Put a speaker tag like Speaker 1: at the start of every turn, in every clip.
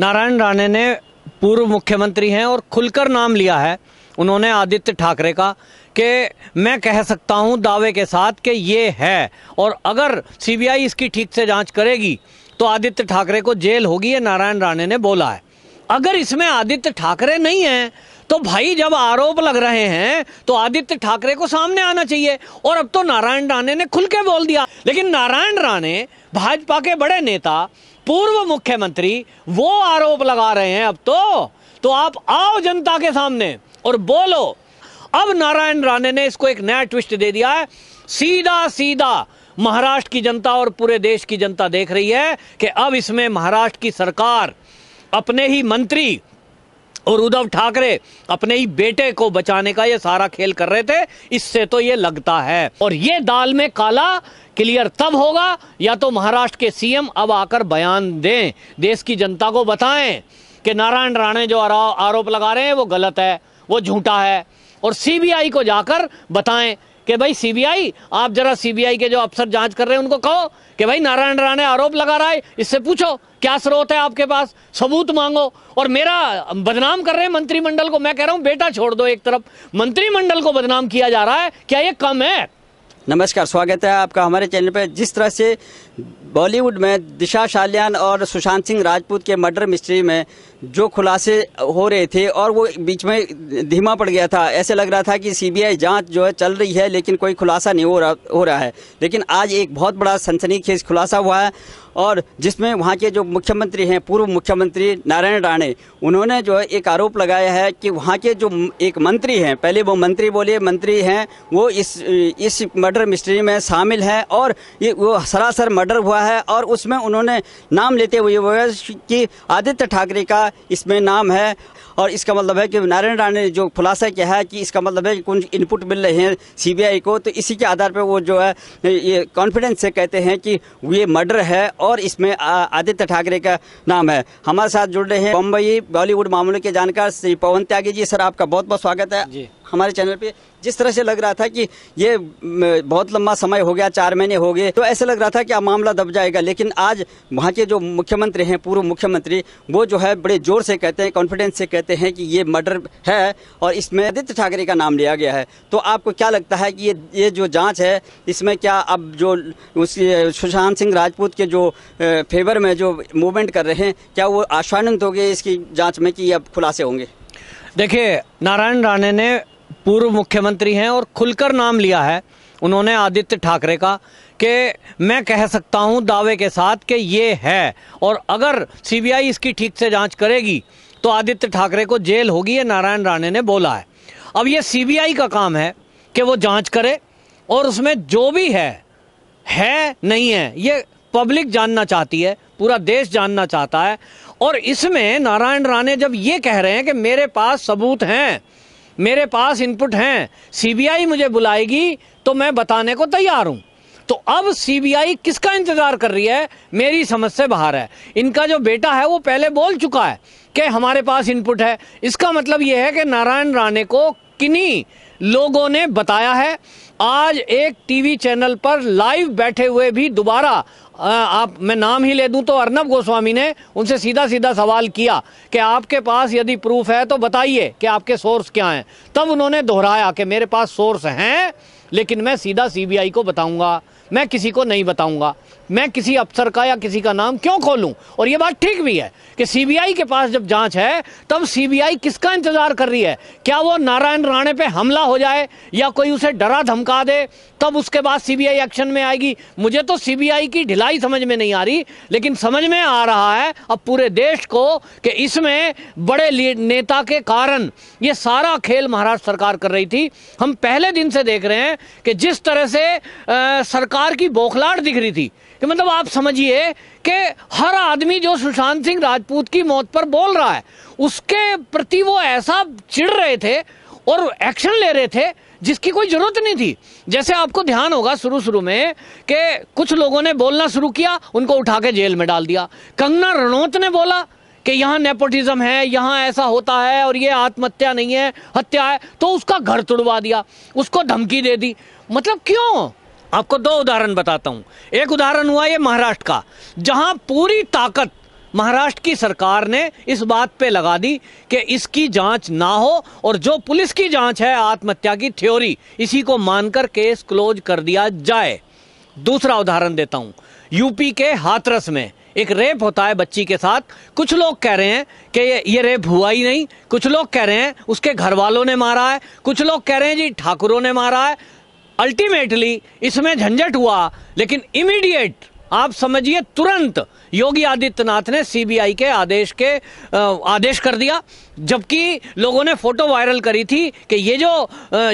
Speaker 1: नारायण राणे ने पूर्व मुख्यमंत्री हैं और खुलकर नाम लिया है उन्होंने आदित्य ठाकरे का कि मैं कह सकता हूं दावे के साथ कि ये है और अगर सीबीआई इसकी ठीक से जांच करेगी तो आदित्य ठाकरे को जेल होगी ये नारायण राणे ने बोला है अगर इसमें आदित्य ठाकरे नहीं है तो भाई जब आरोप लग रहे हैं तो आदित्य ठाकरे को सामने आना चाहिए और अब तो नारायण राणे ने खुल के बोल दिया लेकिन नारायण राणे भाजपा के बड़े नेता पूर्व मुख्यमंत्री वो आरोप लगा रहे हैं अब तो तो आप आओ जनता के सामने और बोलो अब नारायण राणे ने इसको एक नया ट्विस्ट दे दिया है सीधा सीधा महाराष्ट्र की जनता और पूरे देश की जनता देख रही है कि अब इसमें महाराष्ट्र की सरकार अपने ही मंत्री और उद्धव ठाकरे अपने ही बेटे को बचाने का ये सारा खेल कर रहे थे इससे तो ये लगता है और ये दाल में काला क्लियर तब होगा या तो महाराष्ट्र के सीएम अब आकर बयान दें देश की जनता को बताएं कि नारायण राणे जो आरोप लगा रहे हैं वो गलत है वो झूठा है और सीबीआई को जाकर बताएं कि भाई सीबीआई आप जरा सीबीआई के जो अफसर जांच कर रहे हैं उनको कहो कि भाई नारायण राणे आरोप लगा रहा है इससे पूछो क्या स्रोत है आपके पास सबूत मांगो और मेरा बदनाम कर रहे हैं मंत्रिमंडल को मैं कह रहा हूं बेटा छोड़ दो एक तरफ मंत्रिमंडल को बदनाम किया जा रहा है क्या ये कम है
Speaker 2: नमस्कार स्वागत है आपका हमारे चैनल पर जिस तरह से बॉलीवुड में दिशा शालियान और सुशांत सिंह राजपूत के मर्डर मिस्ट्री में जो खुलासे हो रहे थे और वो बीच में धीमा पड़ गया था ऐसे लग रहा था कि सीबीआई जांच जो है चल रही है लेकिन कोई खुलासा नहीं हो रहा हो रहा है लेकिन आज एक बहुत बड़ा सनसनीखेज खुलासा हुआ है और जिसमें वहाँ के जो मुख्यमंत्री हैं पूर्व मुख्यमंत्री नारायण राणे उन्होंने जो है एक आरोप लगाया है कि वहाँ के जो एक मंत्री हैं पहले वो मंत्री बोले मंत्री हैं वो इस इस मर्डर मिस्ट्री में शामिल हैं और ये वो सरासर मर्डर हुआ है और उसमें उन्होंने नाम लेते हुए कि आदित्य ठाकरे का इसमें नाम है और इसका मतलब है कि नारायण राणा ने जो खुलासा किया है कि इसका मतलब है कि कुछ इनपुट मिल रहे हैं सीबीआई को तो इसी के आधार पर वो जो है ये कॉन्फिडेंस से कहते हैं कि ये मर्डर है और इसमें आदित्य ठाकरे का नाम है हमारे साथ जुड़ रहे हैं बम्बई बॉलीवुड मामले के जानकार श्री पवन त्यागी जी सर आपका बहुत बहुत स्वागत है जी हमारे चैनल पे जिस तरह से लग रहा था कि ये बहुत लंबा समय हो गया चार महीने हो गए तो ऐसे लग रहा था कि अब मामला दब जाएगा लेकिन आज वहाँ के जो मुख्यमंत्री हैं पूर्व मुख्यमंत्री वो जो है बड़े जोर से कहते हैं कॉन्फिडेंस से कहते हैं कि ये मर्डर है और इसमें आदित्य ठाकरे का नाम लिया गया है तो आपको क्या लगता है कि ये ये जो जाँच है इसमें क्या अब जो उस सुशांत सिंह राजपूत के जो फेवर में जो मूवमेंट कर रहे हैं क्या वो आश्वानित हो गए इसकी जाँच में कि ये अब खुलासे होंगे देखिए नारायण राणे ने
Speaker 1: पूर्व मुख्यमंत्री हैं और खुलकर नाम लिया है उन्होंने आदित्य ठाकरे का कि मैं कह सकता हूं दावे के साथ कि ये है और अगर सीबीआई इसकी ठीक से जांच करेगी तो आदित्य ठाकरे को जेल होगी ये नारायण राणे ने बोला है अब ये सीबीआई का काम है कि वो जांच करे और उसमें जो भी है है नहीं है ये पब्लिक जानना चाहती है पूरा देश जानना चाहता है और इसमें नारायण राणे जब ये कह रहे हैं कि मेरे पास सबूत हैं मेरे पास इनपुट हैं सीबीआई मुझे बुलाएगी तो मैं बताने को तैयार हूं तो अब सीबीआई किसका इंतजार कर रही है मेरी समझ से बाहर है इनका जो बेटा है वो पहले बोल चुका है कि हमारे पास इनपुट है इसका मतलब यह है कि नारायण राणे को किन्हीं लोगों ने बताया है आज एक टीवी चैनल पर लाइव बैठे हुए भी दोबारा आप मैं नाम ही ले दूं तो अर्नब गोस्वामी ने उनसे सीधा सीधा सवाल किया कि आपके पास यदि प्रूफ है तो बताइए कि आपके सोर्स क्या हैं तब उन्होंने दोहराया कि मेरे पास सोर्स हैं लेकिन मैं सीधा सीबीआई को बताऊंगा मैं किसी को नहीं बताऊंगा मैं किसी अफसर का या किसी का नाम क्यों खोलूं और यह बात ठीक भी है कि सीबीआई के पास जब जांच है तब सीबीआई किसका इंतजार कर रही है क्या वो नारायण राणे पे हमला हो जाए या कोई उसे डरा धमका दे तब उसके बाद सीबीआई एक्शन में आएगी मुझे तो सीबीआई की ढिलाई समझ में नहीं आ रही लेकिन समझ में आ रहा है अब पूरे देश को कि इसमें बड़े नेता के कारण ये सारा खेल महाराष्ट्र सरकार कर रही थी हम पहले दिन से देख रहे हैं कि जिस तरह से आ, सरकार की बौखलाट दिख रही थी कि मतलब आप समझिए कि हर आदमी जो सुशांत सिंह राजपूत की मौत पर बोल रहा है उसके प्रति वो ऐसा चिढ़ रहे थे और एक्शन ले रहे थे जिसकी कोई जरूरत नहीं थी जैसे आपको ध्यान होगा शुरू शुरू में कि कुछ लोगों ने बोलना शुरू किया उनको उठा के जेल में डाल दिया कंगना रणौत ने बोला कि यहाँ नेपोटिज्म है यहाँ ऐसा होता है और ये आत्महत्या नहीं है हत्या है तो उसका घर तुड़वा दिया उसको धमकी दे दी मतलब क्यों आपको दो उदाहरण बताता हूँ एक उदाहरण हुआ ये महाराष्ट्र का जहाँ पूरी ताकत महाराष्ट्र की सरकार ने इस बात पे लगा दी कि इसकी जांच ना हो और जो पुलिस की जांच है आत्महत्या की थ्योरी इसी को मानकर केस क्लोज कर दिया जाए दूसरा उदाहरण देता हूँ यूपी के हाथरस में एक रेप होता है बच्ची के साथ कुछ लोग कह रहे हैं कि ये ये रेप हुआ ही नहीं कुछ लोग कह रहे हैं उसके घर वालों ने मारा है कुछ लोग कह रहे हैं जी ठाकुरों ने मारा है अल्टीमेटली इसमें झंझट हुआ लेकिन इमीडिएट आप समझिए तुरंत योगी आदित्यनाथ ने सीबीआई के आदेश के आदेश कर दिया जबकि लोगों ने फोटो वायरल करी थी कि ये जो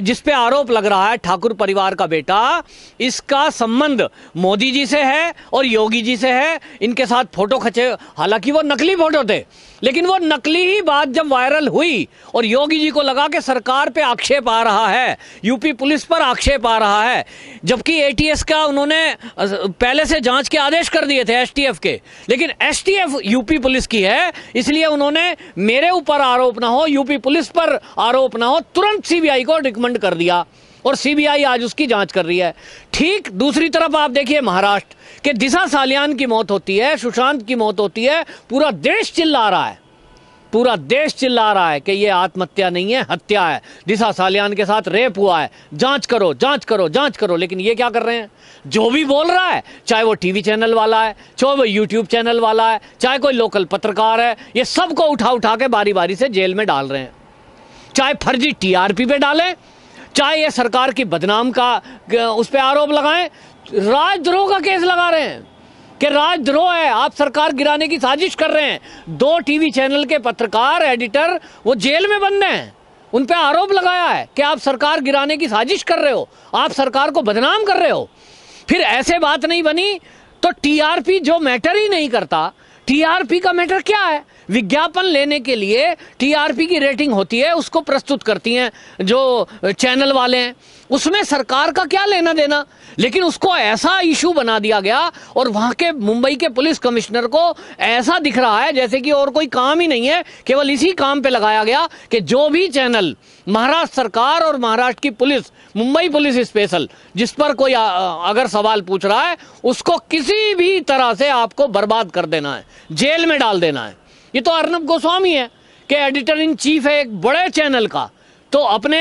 Speaker 1: जिस पे आरोप लग रहा है ठाकुर परिवार का बेटा इसका संबंध मोदी जी से है और योगी जी से है इनके साथ फोटो खचे हालांकि वो नकली फोटो थे लेकिन वो नकली ही बात जब वायरल हुई और योगी जी को लगा कि सरकार पे आक्षेप आ रहा है यूपी पुलिस पर आक्षेप आ रहा है जबकि एटीएस का उन्होंने पहले से जांच के आदेश कर दिए थे एसटीएफ के लेकिन एसटीएफ यूपी पुलिस की है इसलिए उन्होंने मेरे ऊपर आरोप ना हो यूपी पुलिस पर आरोप ना हो तुरंत सीबीआई को रिकमेंड कर दिया और सीबीआई आज उसकी जांच कर रही है ठीक दूसरी तरफ आप देखिए महाराष्ट्र कि दिशा सालियान की मौत होती है सुशांत की मौत होती है पूरा देश चिल्ला रहा है पूरा देश चिल्ला रहा है कि ये आत्महत्या नहीं है हत्या है दिशा सालियान के साथ रेप हुआ है जांच करो जांच करो जांच करो लेकिन ये क्या कर रहे हैं जो भी बोल रहा है चाहे वो टीवी चैनल वाला है चाहे वो यूट्यूब चैनल वाला है चाहे कोई लोकल पत्रकार है ये सबको उठा उठा के बारी बारी से जेल में डाल रहे हैं चाहे फर्जी टीआरपी पे डालें चाहे ये सरकार की बदनाम का उस पर आरोप लगाएं राजद्रोह का केस लगा रहे हैं कि राजद्रोह है आप सरकार गिराने की साजिश कर रहे हैं दो टीवी चैनल के पत्रकार एडिटर वो जेल में बंद हैं उन पर आरोप लगाया है कि आप सरकार गिराने की साजिश कर रहे हो आप सरकार को बदनाम कर रहे हो फिर ऐसे बात नहीं बनी तो टीआरपी जो मैटर ही नहीं करता टीआरपी का मैटर क्या है विज्ञापन लेने के लिए टीआरपी की रेटिंग होती है उसको प्रस्तुत करती हैं जो चैनल वाले हैं उसमें सरकार का क्या लेना देना लेकिन उसको ऐसा इशू बना दिया गया और वहां के मुंबई के पुलिस कमिश्नर को ऐसा दिख रहा है जैसे कि और कोई काम ही नहीं है केवल इसी काम पे लगाया गया कि जो भी चैनल महाराष्ट्र सरकार और महाराष्ट्र की पुलिस मुंबई पुलिस स्पेशल जिस पर कोई आ, अगर सवाल पूछ रहा है उसको किसी भी तरह से आपको बर्बाद कर देना है जेल में डाल देना है ये तो अर्नब गोस्वामी है कि एडिटर इन चीफ है एक बड़े चैनल का तो अपने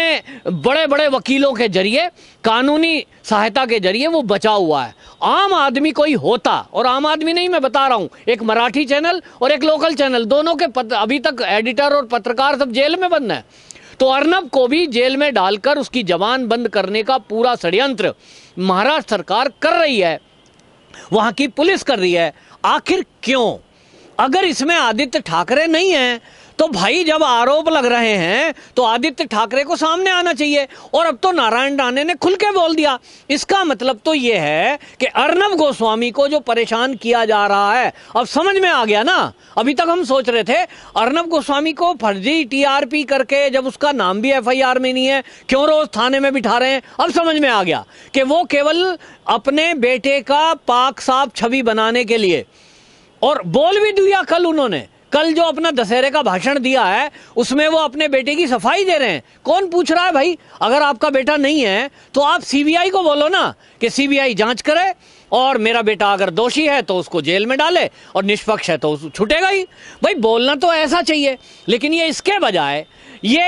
Speaker 1: बड़े बड़े वकीलों के जरिए कानूनी सहायता के जरिए वो बचा हुआ है आम आदमी कोई होता और आम आदमी नहीं मैं बता रहा हूँ एक मराठी चैनल और एक लोकल चैनल दोनों के अभी तक एडिटर और पत्रकार सब जेल में बंद हैं तो अर्नब को भी जेल में डालकर उसकी जवान बंद करने का पूरा षडयंत्र महाराष्ट्र सरकार कर रही है वहां की पुलिस कर रही है आखिर क्यों अगर इसमें आदित्य ठाकरे नहीं हैं तो भाई जब आरोप लग रहे हैं तो आदित्य ठाकरे को सामने आना चाहिए और अब तो नारायण राणे ने खुल के बोल दिया इसका मतलब तो यह है कि अर्नब गोस्वामी को जो परेशान किया जा रहा है अब समझ में आ गया ना अभी तक हम सोच रहे थे अर्नब गोस्वामी को फर्जी टीआरपी करके जब उसका नाम भी एफआईआर में नहीं है क्यों रोज थाने में बिठा रहे हैं अब समझ में आ गया कि वो केवल अपने बेटे का पाक साफ छवि बनाने के लिए और बोल भी दिया कल उन्होंने कल जो अपना दशहरे का भाषण दिया है उसमें वो अपने बेटे की सफाई दे रहे हैं कौन पूछ रहा है भाई अगर आपका बेटा नहीं है तो आप सीबीआई को बोलो ना कि सीबीआई जांच करे और मेरा बेटा अगर दोषी है तो उसको जेल में डाले और निष्पक्ष है तो छूटेगा ही भाई बोलना तो ऐसा चाहिए लेकिन ये इसके बजाय ये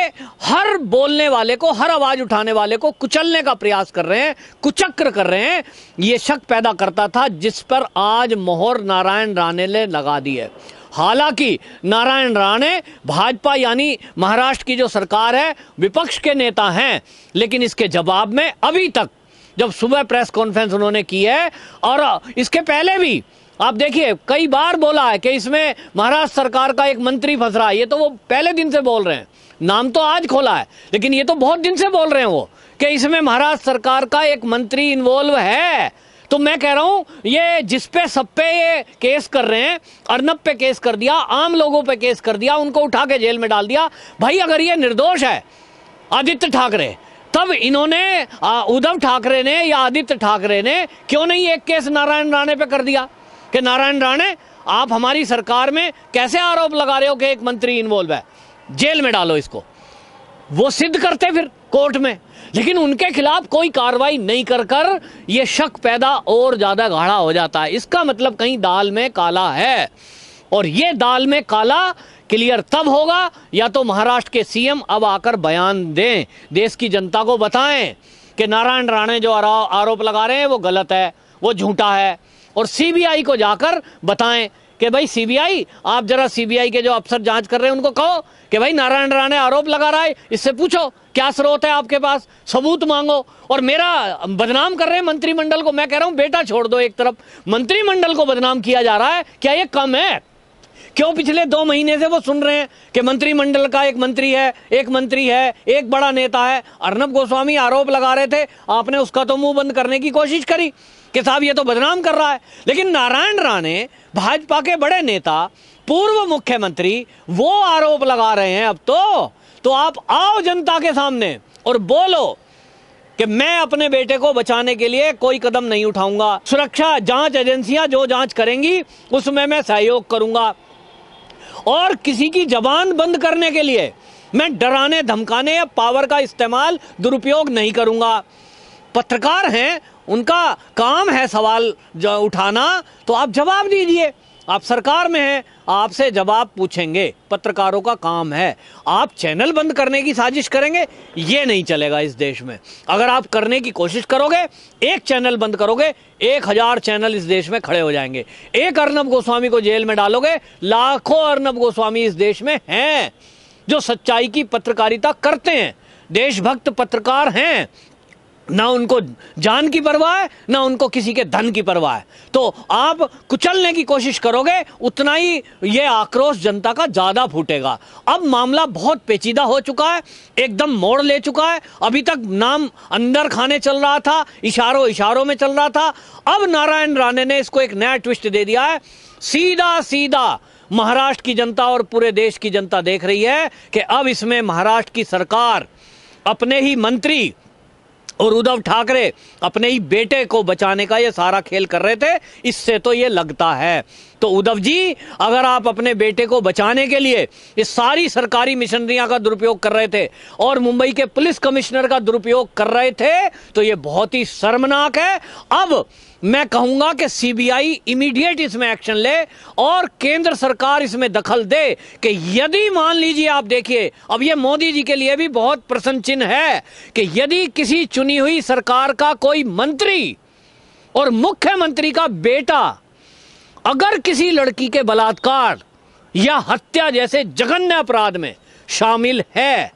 Speaker 1: हर बोलने वाले को हर आवाज उठाने वाले को कुचलने का प्रयास कर रहे हैं कुचक्र कर रहे हैं ये शक पैदा करता था जिस पर आज मोहर नारायण राणे ने लगा दी है हालांकि नारायण राणे भाजपा यानी महाराष्ट्र की जो सरकार है विपक्ष के नेता हैं लेकिन इसके जवाब में अभी तक जब सुबह प्रेस कॉन्फ्रेंस उन्होंने की है और इसके पहले भी आप देखिए कई बार बोला है कि इसमें महाराष्ट्र सरकार का एक मंत्री फंस रहा है ये तो वो पहले दिन से बोल रहे हैं नाम तो आज खोला है लेकिन ये तो बहुत दिन से बोल रहे हैं वो कि इसमें महाराष्ट्र सरकार का एक मंत्री इन्वॉल्व है तो मैं कह रहा हूं ये जिस पे सब पे ये केस कर रहे हैं अर्नब पे केस कर दिया आम लोगों पे केस कर दिया उनको उठा के जेल में डाल दिया भाई अगर ये निर्दोष है आदित्य ठाकरे तब इन्होंने उद्धव ठाकरे ने या आदित्य ठाकरे ने क्यों नहीं एक केस नारायण राणे पे कर दिया कि नारायण राणे आप हमारी सरकार में कैसे आरोप लगा रहे हो कि एक मंत्री इन्वॉल्व है जेल में डालो इसको वो सिद्ध करते फिर कोर्ट में लेकिन उनके खिलाफ कोई कार्रवाई नहीं कर कर ये शक पैदा और ज़्यादा गाढ़ा हो जाता है इसका मतलब कहीं दाल में काला है और ये दाल में काला क्लियर तब होगा या तो महाराष्ट्र के सीएम अब आकर बयान दें देश की जनता को बताएं कि नारायण राणे जो आरोप लगा रहे हैं वो गलत है वो झूठा है और सीबीआई को जाकर बताएं कि भाई सीबीआई आप जरा सीबीआई के जो अफसर जांच कर रहे हैं उनको कहो कि भाई नारायण राणा आरोप लगा रहा है इससे पूछो क्या स्रोत है आपके पास सबूत मांगो और मेरा बदनाम कर रहे हैं मंत्रिमंडल को मैं कह रहा हूं बेटा छोड़ दो एक तरफ मंत्रिमंडल को बदनाम किया जा रहा है क्या ये कम है क्यों पिछले दो महीने से वो सुन रहे हैं कि मंत्रिमंडल का एक मंत्री है एक मंत्री है एक बड़ा नेता है अर्नब गोस्वामी आरोप लगा रहे थे आपने उसका तो मुंह बंद करने की कोशिश करी कि साहब ये तो बदनाम कर रहा है लेकिन नारायण राणे भाजपा के बड़े नेता पूर्व मुख्यमंत्री वो आरोप लगा रहे हैं अब तो, तो आप आओ जनता के सामने और बोलो कि मैं अपने बेटे को बचाने के लिए कोई कदम नहीं उठाऊंगा सुरक्षा जांच एजेंसियां जो जांच करेंगी उसमें मैं सहयोग करूंगा और किसी की जबान बंद करने के लिए मैं डराने धमकाने या पावर का इस्तेमाल दुरुपयोग नहीं करूंगा पत्रकार हैं उनका काम है सवाल उठाना तो आप जवाब दीजिए आप सरकार में हैं आपसे जवाब पूछेंगे पत्रकारों का काम है आप चैनल बंद करने की साजिश करेंगे ये नहीं चलेगा इस देश में अगर आप करने की कोशिश करोगे एक चैनल बंद करोगे एक हजार चैनल इस देश में खड़े हो जाएंगे एक अर्नब गोस्वामी को जेल में डालोगे लाखों अर्नब गोस्वामी इस देश में हैं जो सच्चाई की पत्रकारिता करते हैं देशभक्त पत्रकार हैं ना उनको जान की परवाह है ना उनको किसी के धन की परवाह है तो आप कुचलने की कोशिश करोगे उतना ही ये आक्रोश जनता का ज़्यादा फूटेगा अब मामला बहुत पेचीदा हो चुका है एकदम मोड़ ले चुका है अभी तक नाम अंदर खाने चल रहा था इशारों इशारों में चल रहा था अब नारायण राणे ने इसको एक नया ट्विस्ट दे दिया है सीधा सीधा महाराष्ट्र की जनता और पूरे देश की जनता देख रही है कि अब इसमें महाराष्ट्र की सरकार अपने ही मंत्री और उद्धव ठाकरे अपने ही बेटे को बचाने का ये सारा खेल कर रहे थे इससे तो ये लगता है तो उद्धव जी अगर आप अपने बेटे को बचाने के लिए इस सारी सरकारी मिशनरियां का दुरुपयोग कर रहे थे और मुंबई के पुलिस कमिश्नर का दुरुपयोग कर रहे थे तो ये बहुत ही शर्मनाक है अब मैं कहूंगा कि सीबीआई इमीडिएट इसमें एक्शन ले और केंद्र सरकार इसमें दखल दे कि यदि मान लीजिए आप देखिए अब ये मोदी जी के लिए भी बहुत प्रसन्न चिन्ह है कि यदि किसी चुनी हुई सरकार का कोई मंत्री और मुख्यमंत्री का बेटा अगर किसी लड़की के बलात्कार या हत्या जैसे जघन्य अपराध में शामिल है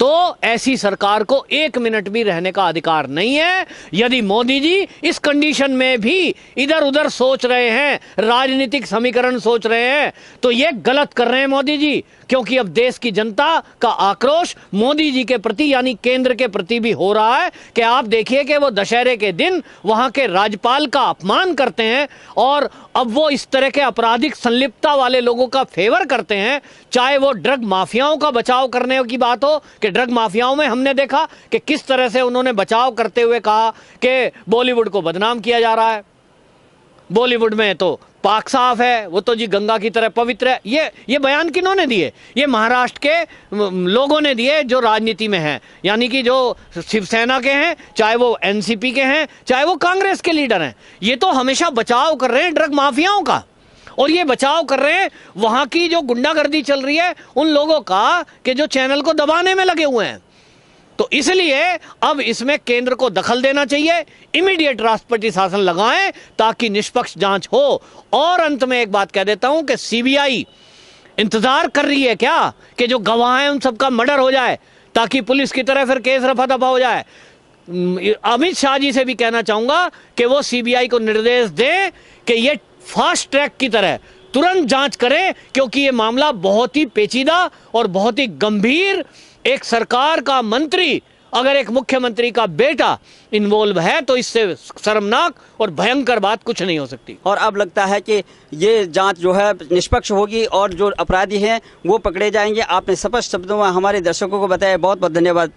Speaker 1: तो ऐसी सरकार को एक मिनट भी रहने का अधिकार नहीं है यदि मोदी जी इस कंडीशन में भी इधर उधर सोच रहे हैं राजनीतिक समीकरण सोच रहे हैं तो ये गलत कर रहे हैं मोदी जी क्योंकि अब देश की जनता का आक्रोश मोदी जी के प्रति यानी केंद्र के प्रति भी हो रहा है कि आप देखिए कि वो दशहरे के दिन वहां के राज्यपाल का अपमान करते हैं और अब वो इस तरह के आपराधिक संलिप्तता वाले लोगों का फेवर करते हैं चाहे वो ड्रग माफियाओं का बचाव करने की बात हो कि ड्रग माफियाओं में हमने देखा कि किस तरह से उन्होंने बचाव करते हुए कहा कि बॉलीवुड को बदनाम किया जा रहा है बॉलीवुड में तो पाक साफ है वो तो जी गंगा की तरह पवित्र है ये ये बयान किन्होंने दिए ये महाराष्ट्र के लोगों ने दिए जो राजनीति में हैं यानी कि जो शिवसेना के हैं चाहे वो एनसीपी के हैं चाहे वो कांग्रेस के लीडर हैं ये तो हमेशा बचाव कर रहे हैं ड्रग माफियाओं का और ये बचाव कर रहे हैं वहां की जो गुंडागर्दी चल रही है उन लोगों का कि जो चैनल को दबाने में लगे हुए हैं तो इसलिए अब इसमें केंद्र को दखल देना चाहिए इमीडिएट राष्ट्रपति शासन लगाएं ताकि निष्पक्ष जांच हो और अंत में एक बात कह देता हूं कि सीबीआई इंतजार कर रही है क्या कि जो गवाह है उन सबका मर्डर हो जाए ताकि पुलिस की तरह फिर केस रफा दफा हो जाए अमित शाह जी से भी कहना चाहूंगा कि वो सीबीआई को निर्देश दें कि ये फास्ट ट्रैक की तरह तुरंत जांच करें क्योंकि ये मामला बहुत ही पेचीदा और बहुत ही गंभीर एक सरकार का मंत्री अगर एक मुख्यमंत्री का बेटा इन्वॉल्व है तो इससे शर्मनाक और भयंकर बात कुछ
Speaker 2: नहीं हो सकती और अब लगता है कि ये जांच जो है निष्पक्ष होगी और जो अपराधी हैं वो पकड़े जाएंगे आपने स्पष्ट शब्दों में हमारे दर्शकों को बताया बहुत बहुत धन्यवाद